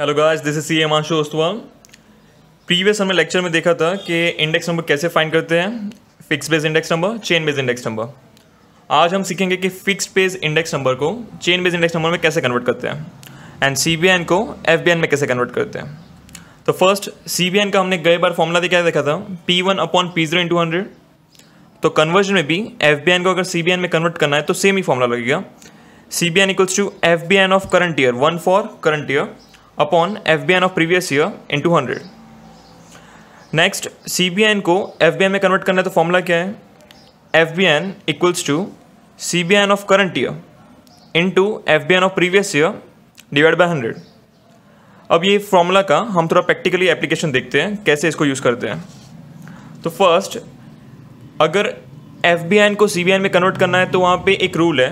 hello guys this is C M Ashu Ostwal previous हमने lecture में देखा था कि इंडेक्स नंबर कैसे फाइंड करते हैं fix base index number chain base index number आज हम सीखेंगे कि फिक्स बेस इंडेक्स नंबर को चेन बेस इंडेक्स नंबर में कैसे कन्वर्ट करते हैं एंड सी को एफ में कैसे कन्वर्ट करते हैं तो फर्स्ट सी का हमने गए बार फॉर्मूला देखा देखा था P one upon P zero into hundred तो कन्वर्जन में भी एफ को अगर सी में कन्वर्ट करना है तो सेम ही फॉर्मूला लगेगा C B N equals to F B N of current year one for current year upon F B N of previous year into hundred next C B N को F B N में convert करना है तो formula क्या है F B N equals to C B N of current year into F B N of previous year divide by hundred अब ये formula का हम थोड़ा प्रैक्टिकली एप्लीकेशन देखते हैं कैसे इसको यूज़ करते हैं तो फर्स्ट अगर एफ बी एन को सी बी एन में कन्वर्ट करना है तो वहाँ पे एक रूल है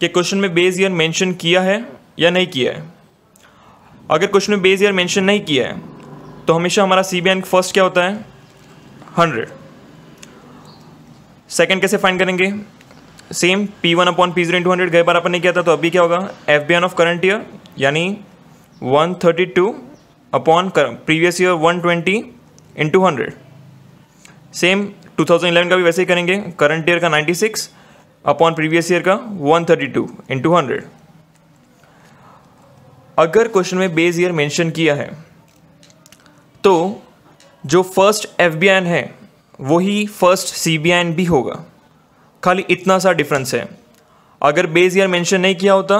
कि क्वेश्चन में बेस ईयर मेंशन किया है या नहीं किया है अगर क्वेश्चन में बेस ईयर मेंशन नहीं किया है तो हमेशा हमारा सी बी एन फर्स्ट क्या होता है हंड्रेड सेकेंड कैसे फाइंड करेंगे same P one upon P zero into hundred गए बार अपन ने किया था तो अभी क्या होगा F B N of current year यानी one thirty two upon previous year one twenty into hundred same two thousand eleven का भी वैसे ही करेंगे करंट ईयर का ninety six upon previous year का one thirty two into hundred अगर question में बेस ईयर मेंशन किया है तो जो फर्स्ट एफ बी एन है वही फर्स्ट सी बी भी होगा खाली इतना सा डिफरेंस है अगर बेस ईयर मेंशन नहीं किया होता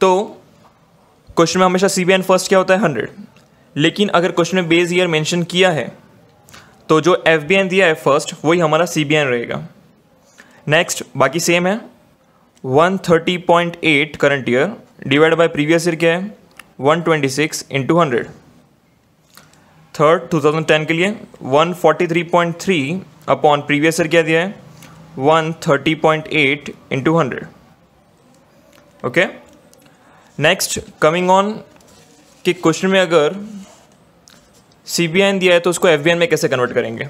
तो क्वेश्चन में हमेशा सी बी फर्स्ट क्या होता है हंड्रेड लेकिन अगर क्वेश्चन में बेस ईयर मेंशन किया है तो जो एफ बी दिया है फर्स्ट वही हमारा सी बी रहेगा नेक्स्ट बाकी सेम है 130.8 current year divide by previous year क्या है one twenty six into hundred third two thousand ten के लिए one forty three point three upon previous year क्या दिया है one thirty point eight into hundred okay next coming on कि question में अगर सी बी दिया है तो उसको एफ बी एन में कैसे कन्वर्ट करेंगे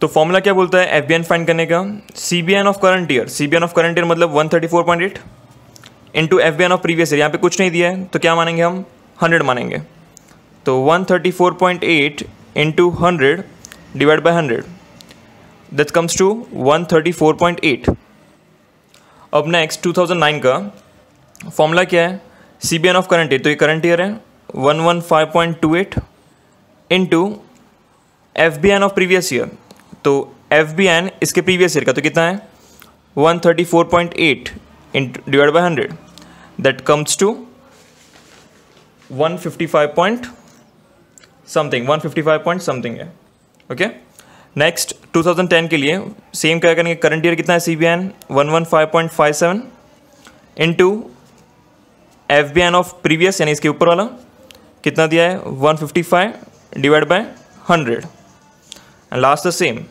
तो फॉर्मूला क्या बोलता है एफ बी एन फाइंड करने का C B N of current year C B N of current year मतलब one thirty four point eight into F B N of previous year यहाँ पे कुछ नहीं दिया है तो क्या मानेंगे हम हंड्रेड मानेंगे तो one thirty four point eight into hundred divide by hundred that comes to one thirty four point eight अब नेक्स्ट टू थाउजेंड नाइन का फॉर्मूला क्या है C B N of current year तो ये करंट ईयर है one one five point two eight into F B N of previous year तो F B N इसके previous year का तो कितना है one thirty four point eight divide by hundred that comes to 155 point something 155 point something है okay next 2010 के लिए same क्या करेंगे करंट ईयर कितना है C B N one one five point five seven into F B N of previous यानी इसके ऊपर वाला कितना दिया है 155 divide by hundred and last the same